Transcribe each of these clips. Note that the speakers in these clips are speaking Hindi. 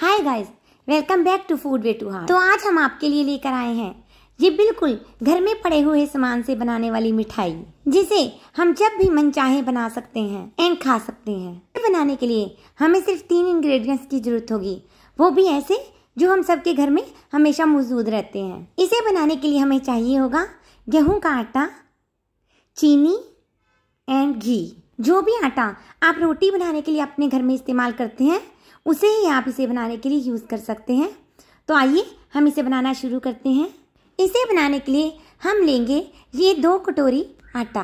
Hi guys welcome back to food way to heart तो आज हम आपके लिए लेकर आए हैं ये बिल्कुल घर में पड़े हुए सामान से बनाने वाली मिठाई जिसे हम जब भी मन चाहे बना सकते हैं एंड खा सकते हैं बनाने के लिए हमें सिर्फ तीन इंग्रेडिएंट्स की जरूरत होगी वो भी ऐसे जो हम सबके घर में हमेशा मौजूद रहते हैं इसे बनाने के लिए हमें चाहिए होगा गेहूं का आटा चीनी एंड घी जो भी आटा आप रोटी बनाने के लिए अपने घर में इस्तेमाल करते हैं उसे ही आप इसे बनाने के लिए यूज़ कर सकते हैं तो आइए हम इसे बनाना शुरू करते हैं इसे बनाने के लिए हम लेंगे ये दो कटोरी आटा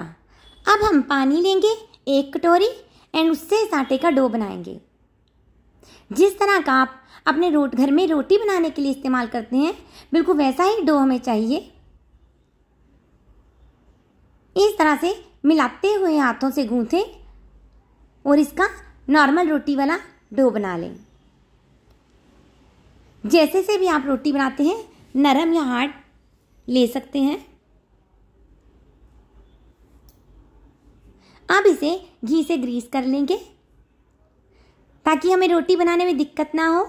अब हम पानी लेंगे एक कटोरी एंड उससे इस आटे का डो बनाएंगे जिस तरह का आप अपने रोट घर में रोटी बनाने के लिए इस्तेमाल करते हैं बिल्कुल वैसा ही डो हमें चाहिए इस तरह से मिलाते हुए हाथों से गूंथें और इसका नॉर्मल रोटी वाला डो बना लें जैसे से भी आप रोटी बनाते हैं नरम या हार्ड ले सकते हैं अब इसे घी से ग्रीस कर लेंगे ताकि हमें रोटी बनाने में दिक्कत ना हो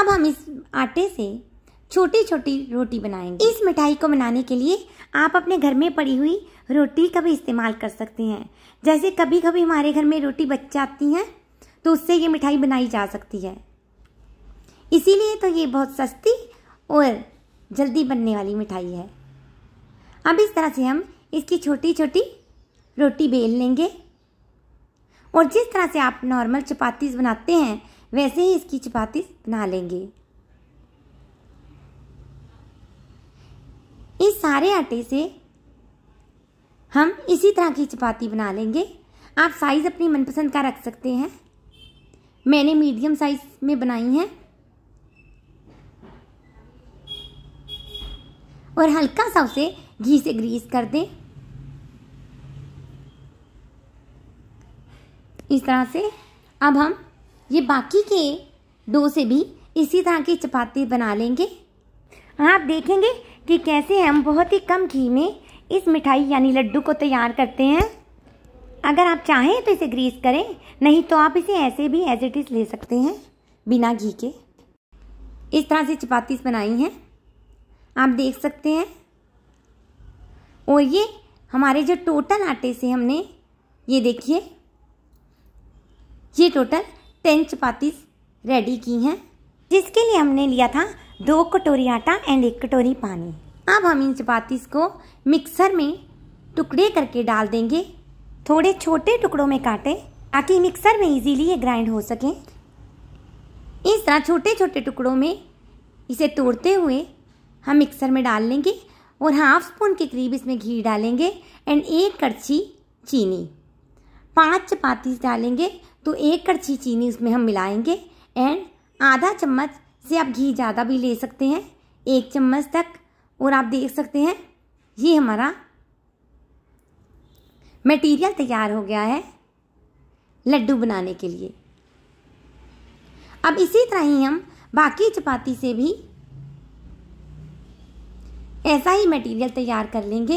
अब हम इस आटे से छोटी छोटी रोटी बनाएंगे इस मिठाई को बनाने के लिए आप अपने घर में पड़ी हुई रोटी का भी इस्तेमाल कर सकते हैं जैसे कभी कभी हमारे घर में रोटी बच जाती हैं तो उससे ये मिठाई बनाई जा सकती है इसीलिए तो ये बहुत सस्ती और जल्दी बनने वाली मिठाई है अब इस तरह से हम इसकी छोटी छोटी रोटी बेल लेंगे और जिस तरह से आप नॉर्मल चपातीस बनाते हैं वैसे ही इसकी चपातीस बना लेंगे इस सारे आटे से हम इसी तरह की चपाती बना लेंगे आप साइज़ अपनी मनपसंद का रख सकते हैं मैंने मीडियम साइज़ में बनाई हैं और हल्का सा उसे घी से ग्रीस कर दें इस तरह से अब हम ये बाकी के डो से भी इसी तरह की चपाती बना लेंगे आप देखेंगे कि कैसे हम बहुत ही कम घी में इस मिठाई यानी लड्डू को तैयार करते हैं अगर आप चाहें तो इसे ग्रीस करें नहीं तो आप इसे ऐसे भी एज इट इज़ ले सकते हैं बिना घी के इस तरह से चपातीस बनाई हैं आप देख सकते हैं और ये हमारे जो टोटल आटे से हमने ये देखिए ये टोटल टेन चपातीस रेडी की हैं जिसके लिए हमने लिया था दो कटोरी आटा एंड एक कटोरी पानी अब हम इन चपातीस को मिक्सर में टुकड़े करके डाल देंगे थोड़े छोटे टुकड़ों में काटें ताकि मिक्सर में इजीली ये ग्राइंड हो सके इस तरह छोटे छोटे टुकड़ों में इसे तोड़ते हुए हम मिक्सर में डाल लेंगे और हाफ स्पून के करीब इसमें घी डालेंगे एंड एक कड़छी चीनी पांच चपातीस डालेंगे तो एक कड़छी चीनी उसमें हम मिलाएंगे एंड आधा चम्मच से आप घी ज़्यादा भी ले सकते हैं एक चम्मच तक और आप देख सकते हैं ये हमारा मटेरियल तैयार हो गया है लड्डू बनाने के लिए अब इसी तरह ही हम बाकी चपाती से भी ऐसा ही मटेरियल तैयार कर लेंगे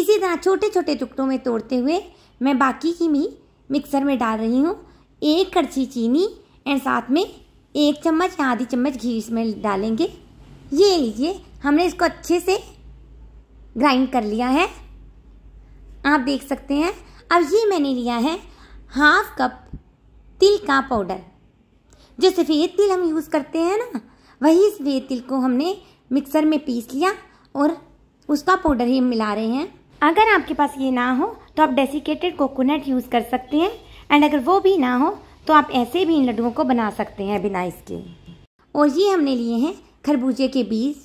इसी तरह छोटे छोटे टुकड़ों में तोड़ते हुए मैं बाकी की भी मिक्सर में डाल रही हूँ एक कड़छी चीनी एंड साथ में एक चम्मच या आधी चम्मच घी इसमें डालेंगे ये लीजिए हमने इसको अच्छे से ग्राइंड कर लिया है आप देख सकते हैं अब ये मैंने लिया है हाफ कप तिल का पाउडर जो सफ़ेद तिल हम यूज़ करते हैं ना वही सफ़ेद तिल को हमने मिक्सर में पीस लिया और उसका पाउडर ही मिला रहे हैं अगर आपके पास ये ना हो तो आप डेसिकेटेड कोकोनट यूज़ कर सकते हैं एंड अगर वो भी ना हो तो आप ऐसे भी इन लड्डुओं को बना सकते हैं बिना इसके और ये हमने लिए हैं खरबूजे के बीज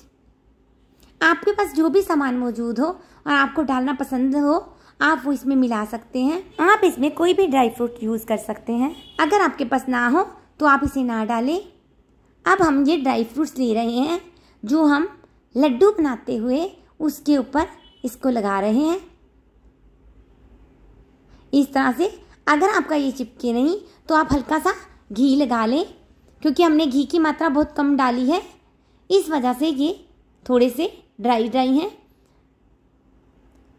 आपके पास जो भी सामान मौजूद हो और आपको डालना पसंद हो आप वो इसमें मिला सकते हैं आप इसमें कोई भी ड्राई फ्रूट यूज़ कर सकते हैं अगर आपके पास ना हो तो आप इसे ना डालें अब हम ये ड्राई फ्रूट्स ले रहे हैं जो हम लड्डू बनाते हुए उसके ऊपर इसको लगा रहे हैं इस तरह से अगर आपका ये चिपके नहीं तो आप हल्का सा घी लगा लें क्योंकि हमने घी की मात्रा बहुत कम डाली है इस वजह से ये थोड़े से ड्राई ड्राई हैं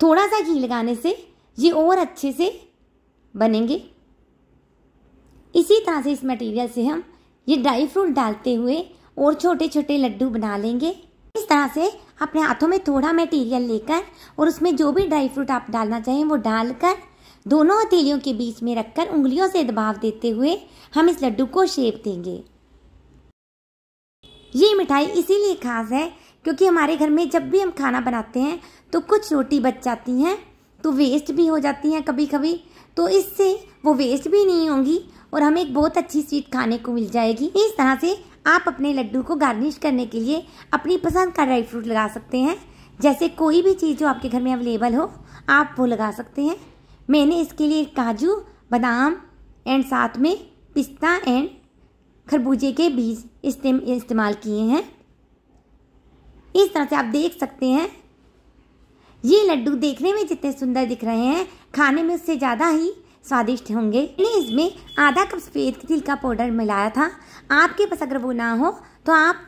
थोड़ा सा घी लगाने से ये और अच्छे से बनेंगे इसी तरह से इस मटेरियल से हम ये ड्राई फ्रूट डालते हुए और छोटे छोटे लड्डू बना लेंगे इस तरह से अपने हाथों में थोड़ा मटेरियल लेकर और उसमें जो भी ड्राई फ्रूट आप डालना चाहें वो डालकर दोनों हथेलियों के बीच में रखकर उंगलियों से दबाव देते हुए हम इस लड्डू को शेप देंगे ये मिठाई इसीलिए खास है क्योंकि हमारे घर में जब भी हम खाना बनाते हैं तो कुछ रोटी बच जाती हैं तो वेस्ट भी हो जाती हैं कभी कभी तो इससे वो वेस्ट भी नहीं होंगी और हमें एक बहुत अच्छी स्वीट खाने को मिल जाएगी इस तरह से आप अपने लड्डू को गार्निश करने के लिए अपनी पसंद का ड्राई फ्रूट लगा सकते हैं जैसे कोई भी चीज़ जो आपके घर में अवेलेबल हो आप वो लगा सकते हैं मैंने इसके लिए काजू बादाम एंड साथ में पिस्ता एंड खरबूजे के बीज इस्तेमाल किए हैं इस तरह से आप देख सकते हैं ये लड्डू देखने में जितने सुंदर दिख रहे हैं खाने में उससे ज़्यादा ही स्वादिष्ट होंगे मैंने इसमें आधा कप सफ़ेद तिल का पाउडर मिलाया था आपके पास अगर वो ना हो तो आप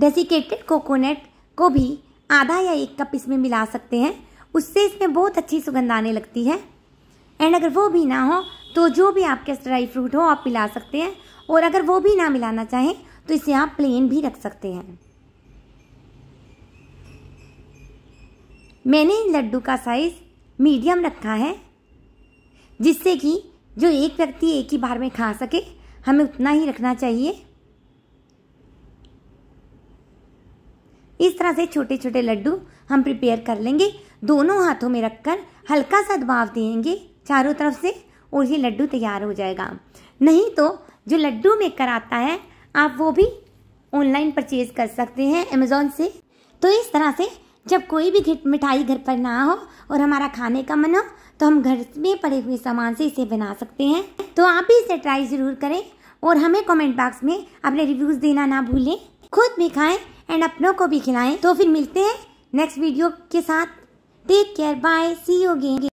डेसिकेटेड कोकोनट को भी आधा या एक कप इसमें मिला सकते हैं उससे इसमें बहुत अच्छी सुगंध आने लगती है एंड अगर वो भी ना हो तो जो भी आपके ड्राई फ्रूट हो आप मिला सकते हैं और अगर वो भी ना मिलाना चाहें तो इसे आप प्लेन भी रख सकते हैं मैंने इन लड्डू का साइज़ मीडियम रखा है जिससे कि जो एक व्यक्ति एक ही बार में खा सके हमें उतना ही रखना चाहिए इस तरह से छोटे छोटे लड्डू हम प्रिपेयर कर लेंगे दोनों हाथों में रखकर हल्का सा दबाव देंगे चारों तरफ से और ये लड्डू तैयार हो जाएगा नहीं तो जो लड्डू मेकर आता है आप वो भी ऑनलाइन परचेज कर सकते हैं अमेज़ोन से तो इस तरह से जब कोई भी मिठाई घर पर ना हो और हमारा खाने का मन हो तो हम घर में पड़े हुए सामान से इसे बना सकते हैं तो आप भी इसे ट्राई ज़रूर करें और हमें कमेंट बॉक्स में अपने रिव्यूज़ देना ना भूलें खुद भी खाएं एंड अपनों को भी खिलाएं तो फिर मिलते हैं नेक्स्ट वीडियो के साथ Take care. Bye. See you again.